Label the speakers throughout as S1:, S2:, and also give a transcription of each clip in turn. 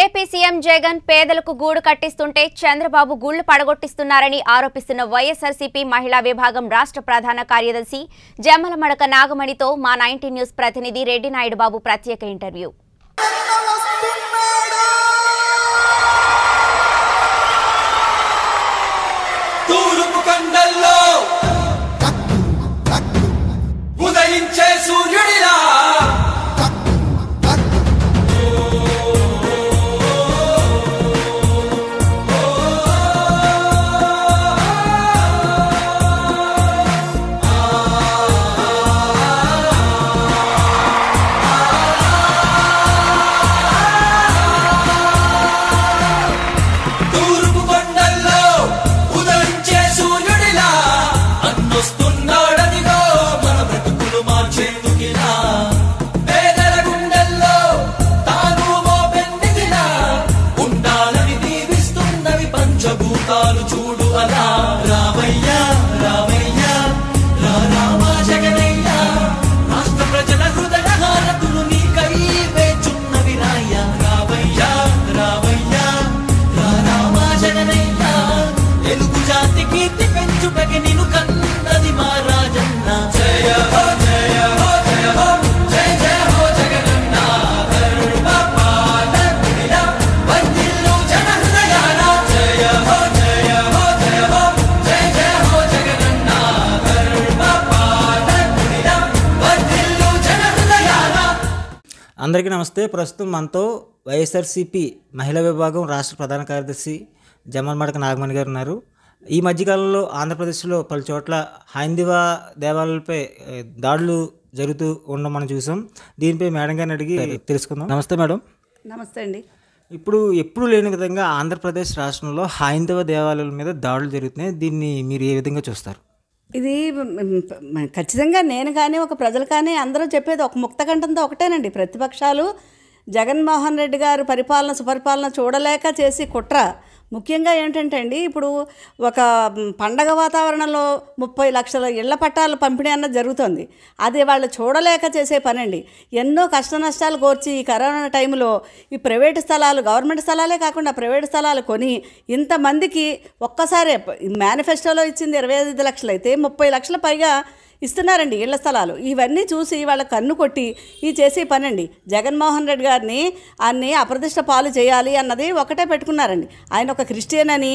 S1: AP CM Jagan పేదలకు గూడు కట్టిస్తుంటే చంద్రబాబు గుళ్లు పడగొట్టిస్తున్నారని ఆరోపిస్తున్న వైఎస్ఆర్సీపీ మహిళా విభాగం రాష్ట్ర ప్రధాన కార్యదర్శి జమ్మలమడక నాగమణితో మా నైన్టీ న్యూస్ ప్రతినిధి రెడ్డినాయుడు బాబు ప్రత్యేక ఇంటర్వ్యూ
S2: అందరికీ నమస్తే ప్రస్తుతం మనతో వైఎస్ఆర్సీపీ మహిళా విభాగం రాష్ట్ర ప్రధాన కార్యదర్శి మడక నాగమణి గారు ఉన్నారు ఈ మధ్యకాలంలో ఆంధ్రప్రదేశ్లో పలు చోట్ల హైందవ దేవాలయాలపై దాడులు జరుగుతూ ఉండడం మనం చూసాం దీనిపై మేడం గారిని అడిగి తెలుసుకుందాం నమస్తే మేడం నమస్తే అండి ఇప్పుడు ఎప్పుడు లేని విధంగా ఆంధ్రప్రదేశ్ రాష్ట్రంలో హైందవ దేవాలయాల మీద దాడులు జరుగుతున్నాయి దీన్ని మీరు ఏ విధంగా చూస్తారు
S1: ఇది ఖచ్చితంగా నేను కానీ ఒక ప్రజలు కానీ అందరూ చెప్పేది ఒక ముక్తకంఠంతో ఒకటేనండి ప్రతిపక్షాలు జగన్మోహన్ రెడ్డి గారు పరిపాలన సుపరిపాలన చూడలేక చేసి కుట్ర ముఖ్యంగా ఏంటంటే అండి ఇప్పుడు ఒక పండగ వాతావరణంలో ముప్పై లక్షల ఇళ్ల పట్టాలు పంపిణీ అన్నది జరుగుతుంది అది వాళ్ళు చూడలేక చేసే పని అండి ఎన్నో కష్ట నష్టాలు కోర్చి ఈ కరోనా టైంలో ఈ ప్రైవేటు స్థలాలు గవర్నమెంట్ స్థలాలే కాకుండా ప్రైవేటు స్థలాలు కొని ఇంతమందికి ఒక్కసారే మేనిఫెస్టోలో ఇచ్చింది ఇరవై ఐదు లక్షలు అయితే ముప్పై లక్షల పైగా ఇస్తున్నారండి ఇళ్ల స్థలాలు ఇవన్నీ చూసి వాళ్ళ కన్ను కొట్టి ఈ చేసే పనండి జగన్మోహన్ రెడ్డి గారిని అన్ని అప్రతిష్ట పాలు చేయాలి అన్నది ఒకటే పెట్టుకున్నారండి ఆయన ఒక క్రిస్టియన్ అని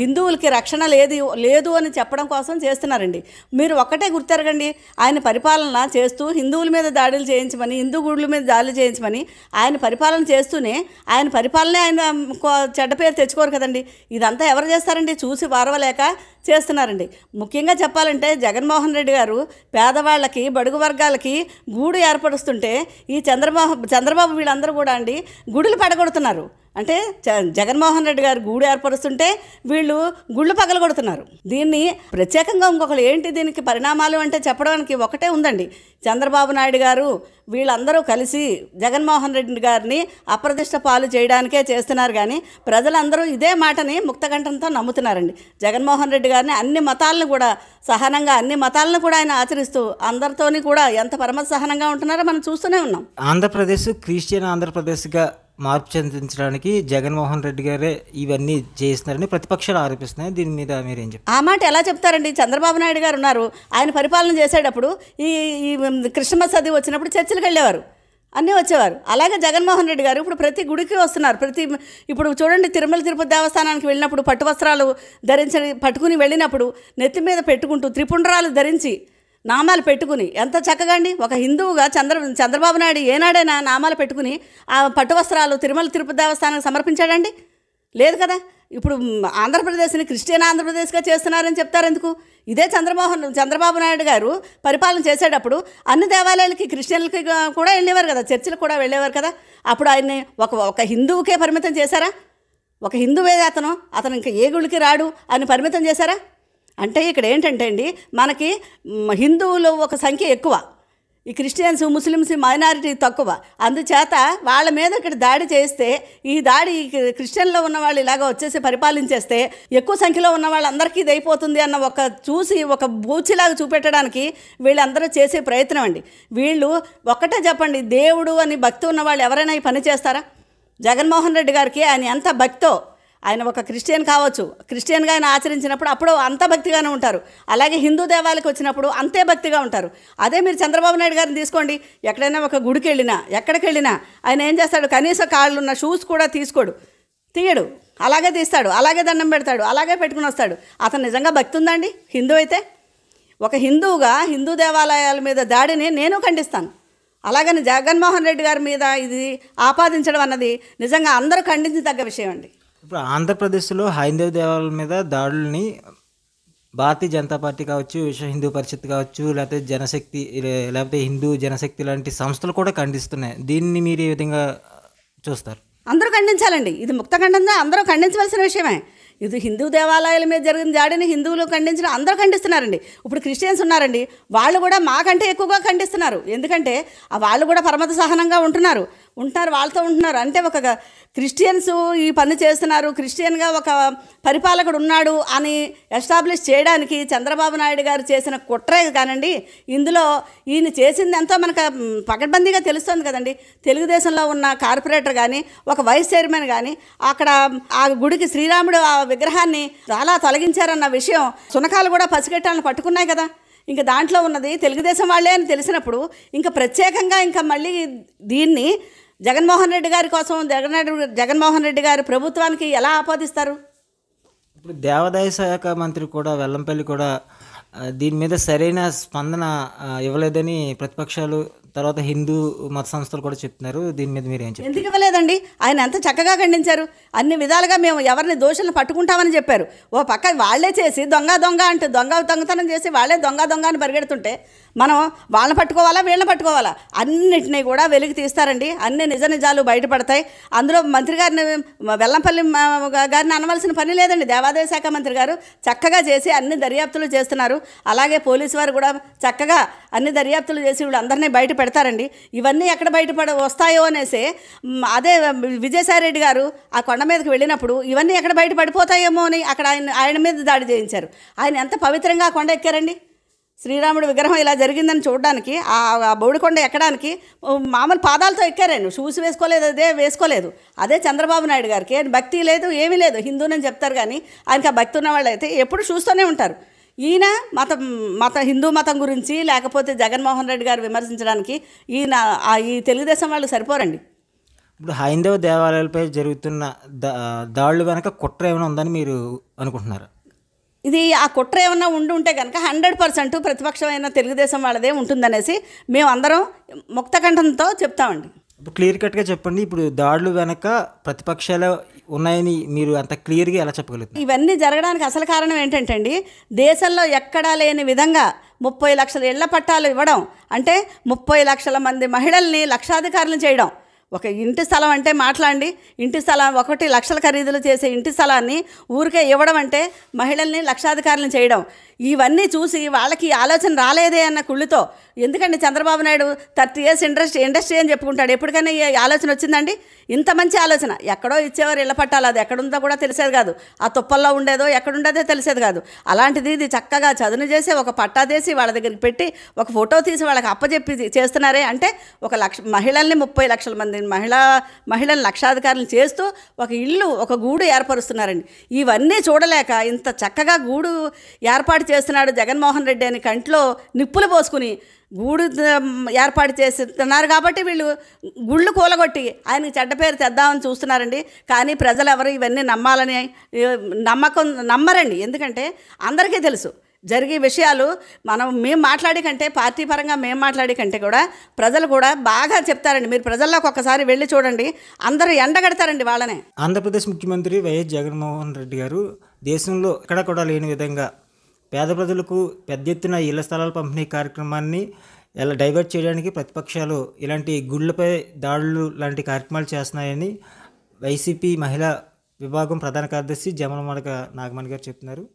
S1: హిందువులకి రక్షణ లేదు లేదు అని చెప్పడం కోసం చేస్తున్నారండి మీరు ఒక్కటే గుర్తెరగండి ఆయన పరిపాలన చేస్తూ హిందువుల మీద దాడులు చేయించమని హిందూ గుడుల మీద దాడులు చేయించమని ఆయన పరిపాలన చేస్తూనే ఆయన పరిపాలనే ఆయన చెడ్డ పేరు తెచ్చుకోరు కదండి ఇదంతా ఎవరు చేస్తారండి చూసి వారవలేక చేస్తున్నారండి ముఖ్యంగా చెప్పాలంటే జగన్ జగన్మోహన్ రెడ్డి గారు పేదవాళ్ళకి బడుగు వర్గాలకి గూడు ఏర్పరుస్తుంటే ఈ చంద్రమోహ చంద్రబాబు వీళ్ళందరూ కూడా అండి గుడులు పడగొడుతున్నారు అంటే జగన్మోహన్ రెడ్డి గారు గూడు ఏర్పరుస్తుంటే వీళ్ళు గుళ్ళు పగలగొడుతున్నారు దీన్ని ప్రత్యేకంగా ఇంకొకరు ఏంటి దీనికి పరిణామాలు అంటే చెప్పడానికి ఒకటే ఉందండి చంద్రబాబు నాయుడు గారు వీళ్ళందరూ కలిసి జగన్మోహన్ రెడ్డి గారిని అప్రతిష్ట పాలు చేయడానికే చేస్తున్నారు కానీ ప్రజలందరూ ఇదే మాటని ముక్తకంఠంతో నమ్ముతున్నారండి జగన్మోహన్ రెడ్డి గారిని అన్ని మతాలను కూడా సహనంగా అన్ని మతాలను కూడా ఆయన ఆచరిస్తూ అందరితోని కూడా ఎంత పరమ సహనంగా ఉంటున్నారో మనం చూస్తూనే ఉన్నాం
S2: ఆంధ్రప్రదేశ్ క్రిస్టియన్ ఆంధ్రప్రదేశ్గా మార్పు చెందించడానికి జగన్మోహన్ రెడ్డి గారే ఇవన్నీ చేస్తున్నారని ప్రతిపక్షాలు ఆరోపిస్తున్నాయి దీని మీద మీరు ఏం చెప్తారు
S1: ఆ మాట ఎలా చెప్తారండి చంద్రబాబు నాయుడు గారు ఉన్నారు ఆయన పరిపాలన చేసేటప్పుడు ఈ ఈ క్రిస్మస్ అది వచ్చినప్పుడు చర్చలకు వెళ్ళేవారు అన్నీ వచ్చేవారు అలాగే జగన్మోహన్ రెడ్డి గారు ఇప్పుడు ప్రతి గుడికి వస్తున్నారు ప్రతి ఇప్పుడు చూడండి తిరుమల తిరుపతి దేవస్థానానికి వెళ్ళినప్పుడు పట్టు వస్త్రాలు ధరించి పట్టుకుని వెళ్ళినప్పుడు నెత్తి మీద పెట్టుకుంటూ త్రిపుండ్రాలు ధరించి నామాలు పెట్టుకుని ఎంత చక్కగా అండి ఒక హిందువుగా చంద్ర చంద్రబాబు నాయుడు ఏనాడైనా నామాలు పెట్టుకుని ఆ పట్టు వస్త్రాలు తిరుమల తిరుపతి దేవస్థానానికి సమర్పించాడండి లేదు కదా ఇప్పుడు ఆంధ్రప్రదేశ్ని క్రిస్టియన్ ఆంధ్రప్రదేశ్గా చేస్తున్నారని చెప్తారు ఎందుకు ఇదే చంద్రమోహన్ చంద్రబాబు నాయుడు గారు పరిపాలన చేసేటప్పుడు అన్ని దేవాలయాలకి క్రిస్టియన్లకి కూడా వెళ్ళేవారు కదా చర్చిలకు కూడా వెళ్ళేవారు కదా అప్పుడు ఆయన్ని ఒక ఒక హిందువుకే పరిమితం చేశారా ఒక హిందువే అతను అతను ఇంకా ఏ గుళ్ళకి రాడు అని పరిమితం చేశారా అంటే ఇక్కడ ఏంటంటే అండి మనకి హిందువులు ఒక సంఖ్య ఎక్కువ ఈ క్రిస్టియన్స్ ముస్లిమ్స్ మైనారిటీ తక్కువ అందుచేత వాళ్ళ మీద ఇక్కడ దాడి చేస్తే ఈ దాడి క్రిస్టియన్లో ఉన్న వాళ్ళు ఇలాగ వచ్చేసి పరిపాలించేస్తే ఎక్కువ సంఖ్యలో ఉన్న వాళ్ళందరికీ ఇది అయిపోతుంది అన్న ఒక చూసి ఒక బూచిలాగా చూపెట్టడానికి వీళ్ళందరూ చేసే ప్రయత్నం అండి వీళ్ళు ఒక్కటే చెప్పండి దేవుడు అని భక్తి ఉన్న వాళ్ళు ఎవరైనా ఈ పని చేస్తారా జగన్మోహన్ రెడ్డి గారికి ఆయన ఎంత భక్తో ఆయన ఒక క్రిస్టియన్ కావచ్చు క్రిస్టియన్గా ఆయన ఆచరించినప్పుడు అప్పుడు అంత భక్తిగానే ఉంటారు అలాగే హిందూ దేవాలయకు వచ్చినప్పుడు అంతే భక్తిగా ఉంటారు అదే మీరు చంద్రబాబు నాయుడు గారిని తీసుకోండి ఎక్కడైనా ఒక గుడికి వెళ్ళినా ఎక్కడికి వెళ్ళినా ఆయన ఏం చేస్తాడు కనీసం కాళ్ళు ఉన్న షూస్ కూడా తీసుకోడు తీయడు అలాగే తీస్తాడు అలాగే దండం పెడతాడు అలాగే పెట్టుకుని వస్తాడు అతను నిజంగా భక్తి ఉందండి హిందూ అయితే ఒక హిందువుగా హిందూ దేవాలయాల మీద దాడిని నేను ఖండిస్తాను అలాగని జగన్మోహన్ రెడ్డి గారి మీద ఇది ఆపాదించడం అన్నది నిజంగా అందరూ ఖండించదగ్గ విషయం అండి
S2: ఇప్పుడు ఆంధ్రప్రదేశ్లో హైందవ దేవాలయం మీద దాడుల్ని భారతీయ జనతా పార్టీ కావచ్చు విశ్వ హిందూ పరిషత్ కావచ్చు లేకపోతే జనశక్తి లేకపోతే హిందూ జనశక్తి లాంటి సంస్థలు కూడా ఖండిస్తున్నాయి దీన్ని మీరు ఏ విధంగా చూస్తారు
S1: అందరూ ఖండించాలండి ఇది ముక్త ఖండంగా అందరూ ఖండించవలసిన విషయమే ఇది హిందూ దేవాలయాల మీద జరిగిన దాడిని హిందువులు ఖండించిన అందరూ ఖండిస్తున్నారండి ఇప్పుడు క్రిస్టియన్స్ ఉన్నారండి వాళ్ళు కూడా మాకంటే ఎక్కువగా ఖండిస్తున్నారు ఎందుకంటే వాళ్ళు కూడా పరమత సహనంగా ఉంటున్నారు ఉంటున్నారు వాళ్ళతో ఉంటున్నారు అంటే ఒక క్రిస్టియన్స్ ఈ పని చేస్తున్నారు క్రిస్టియన్గా ఒక పరిపాలకుడు ఉన్నాడు అని ఎస్టాబ్లిష్ చేయడానికి చంద్రబాబు నాయుడు గారు చేసిన కుట్రే కానండి ఇందులో ఈయన చేసింది ఎంతో మనకు పకడ్బందీగా తెలుస్తుంది కదండి తెలుగుదేశంలో ఉన్న కార్పొరేటర్ కానీ ఒక వైస్ చైర్మన్ కానీ అక్కడ ఆ గుడికి శ్రీరాముడు ఆ విగ్రహాన్ని చాలా తొలగించారన్న విషయం సునకాలు కూడా పసిగట్టాలను పట్టుకున్నాయి కదా ఇంకా దాంట్లో ఉన్నది తెలుగుదేశం వాళ్ళే అని తెలిసినప్పుడు ఇంకా ప్రత్యేకంగా ఇంకా మళ్ళీ దీన్ని జగన్మోహన్ రెడ్డి గారి కోసం జగన్ జగన్మోహన్ రెడ్డి గారు ప్రభుత్వానికి ఎలా ఆపాదిస్తారు
S2: ఇప్పుడు దేవాదాయ శాఖ మంత్రి కూడా వెల్లంపల్లి కూడా దీని మీద సరైన స్పందన ఇవ్వలేదని ప్రతిపక్షాలు తర్వాత హిందూ మత సంస్థలు కూడా చెప్తున్నారు దీని మీద మీరు ఏం చెప్పారు
S1: ఎందుకు ఇవ్వలేదండి ఆయన ఎంత చక్కగా ఖండించారు అన్ని విధాలుగా మేము ఎవరిని దోషులను పట్టుకుంటామని చెప్పారు ఓ పక్క వాళ్లే చేసి దొంగ దొంగ అంటే దొంగ దొంగతనం చేసి వాళ్లే దొంగ దొంగ అని పరిగెడుతుంటే మనం వాళ్ళని పట్టుకోవాలా వీళ్ళని పట్టుకోవాలా అన్నింటినీ కూడా వెలికి తీస్తారండి అన్ని నిజ నిజాలు బయటపడతాయి అందులో మంత్రి గారిని వెల్లంపల్లి గారిని అనవలసిన పని లేదండి దేవాదాయ శాఖ మంత్రి గారు చక్కగా చేసి అన్ని దర్యాప్తులు చేస్తున్నారు అలాగే పోలీసు వారు కూడా చక్కగా అన్ని దర్యాప్తులు చేసి వీళ్ళందరినీ బయట పెడతారండి ఇవన్నీ ఎక్కడ బయటపడ వస్తాయో అనేసి అదే విజయసాయిరెడ్డి గారు ఆ కొండ మీదకి వెళ్ళినప్పుడు ఇవన్నీ ఎక్కడ బయట పడిపోతాయేమో అని అక్కడ ఆయన ఆయన మీద దాడి చేయించారు ఆయన ఎంత పవిత్రంగా కొండ ఎక్కారండి శ్రీరాముడు విగ్రహం ఇలా జరిగిందని చూడడానికి ఆ బౌడికొండ ఎక్కడానికి మామూలు పాదాలతో ఎక్కారాను షూస్ వేసుకోలేదు అదే వేసుకోలేదు అదే చంద్రబాబు నాయుడు గారికి భక్తి లేదు ఏమీ లేదు హిందూనని చెప్తారు కానీ ఆయనకి ఆ భక్తి ఉన్న అయితే ఎప్పుడు చూస్తూనే ఉంటారు ఈయన మతం మత హిందూ మతం గురించి లేకపోతే జగన్మోహన్ రెడ్డి గారు విమర్శించడానికి ఈయన ఈ తెలుగుదేశం వాళ్ళు సరిపోరండి
S2: ఇప్పుడు హైందవ దేవాలయాలపై జరుగుతున్న దా దాడులు వెనక కుట్ర ఏమైనా ఉందని మీరు అనుకుంటున్నారు
S1: ఇది ఆ కుట్ర ఏమన్నా ఉండి ఉంటే కనుక హండ్రెడ్ పర్సెంట్ ప్రతిపక్షమైన తెలుగుదేశం వాళ్ళదే ఉంటుందనేసి మేము అందరం ముక్తకంఠంతో చెప్తామండి
S2: ఇప్పుడు క్లియర్ కట్గా చెప్పండి ఇప్పుడు దాడులు వెనక ప్రతిపక్షాలు ఉన్నాయని మీరు అంత క్లియర్గా ఎలా చెప్పగలుగుతారు
S1: ఇవన్నీ జరగడానికి అసలు కారణం ఏంటంటే అండి దేశంలో ఎక్కడా లేని విధంగా ముప్పై లక్షల ఇళ్ల పట్టాలు ఇవ్వడం అంటే ముప్పై లక్షల మంది మహిళల్ని లక్షాధికారులు చేయడం ఒక ఇంటి స్థలం అంటే మాట్లాడండి ఇంటి స్థలం ఒకటి లక్షల ఖరీదులు చేసే ఇంటి స్థలాన్ని ఊరికే ఇవ్వడం అంటే మహిళల్ని లక్షాధికారులను చేయడం ఇవన్నీ చూసి వాళ్ళకి ఆలోచన రాలేదే అన్న కుళ్ళుతో ఎందుకండి Chandrababu Naidu thirty years industry industry అని చెప్పుకుంటాడు ఎప్పటికైనా ఈ ఆలోచన వచ్చిందండి ఇంత మంచి ఆలోచన ఎక్కడో ఇచ్చేవారు ఇళ్ళ పట్టాలి అది ఎక్కడుందో కూడా తెలిసేది కాదు ఆ తుప్పల్లో ఉండేదో ఎక్కడుండేదో తెలిసేది కాదు అలాంటిది ఇది చక్కగా చదును చేసి ఒక పట్టా తీసి వాళ్ళ దగ్గరికి పెట్టి ఒక ఫోటో తీసి వాళ్ళకి అప్పచెప్పి చేస్తున్నారే అంటే ఒక లక్ష మహిళల్ని ముప్పై లక్షల మంది మహిళా మహిళలను లక్షాధికారులు చేస్తూ ఒక ఇల్లు ఒక గూడు ఏర్పరుస్తున్నారండి ఇవన్నీ చూడలేక ఇంత చక్కగా గూడు ఏర్పాటు చేస్తున్నాడు జగన్మోహన్ రెడ్డి అని కంట్లో నిప్పులు పోసుకుని గూడు ఏర్పాటు చేస్తున్నారు కాబట్టి వీళ్ళు గుళ్ళు కూలగొట్టి ఆయన చెడ్డ పేరు తెద్దామని చూస్తున్నారండి కానీ ప్రజలు ఎవరు ఇవన్నీ నమ్మాలని నమ్మకం నమ్మరండి ఎందుకంటే అందరికీ తెలుసు జరిగే విషయాలు మనం మేము మాట్లాడే కంటే పార్టీ పరంగా మేము మాట్లాడే కంటే కూడా ప్రజలు కూడా బాగా చెప్తారండి మీరు ప్రజల్లోకి ఒకసారి వెళ్ళి చూడండి అందరూ ఎండగడతారండి వాళ్ళనే
S2: ఆంధ్రప్రదేశ్ ముఖ్యమంత్రి వైఎస్ జగన్మోహన్ రెడ్డి గారు దేశంలో ఎక్కడ కూడా లేని విధంగా పేద ప్రజలకు పెద్ద ఎత్తున ఇళ్ల స్థలాల పంపిణీ కార్యక్రమాన్ని ఇలా డైవర్ట్ చేయడానికి ప్రతిపక్షాలు ఇలాంటి గుళ్ళపై దాడులు లాంటి కార్యక్రమాలు చేస్తున్నాయని వైసీపీ మహిళా విభాగం ప్రధాన కార్యదర్శి జమలమడక నాగమణి గారు చెప్తున్నారు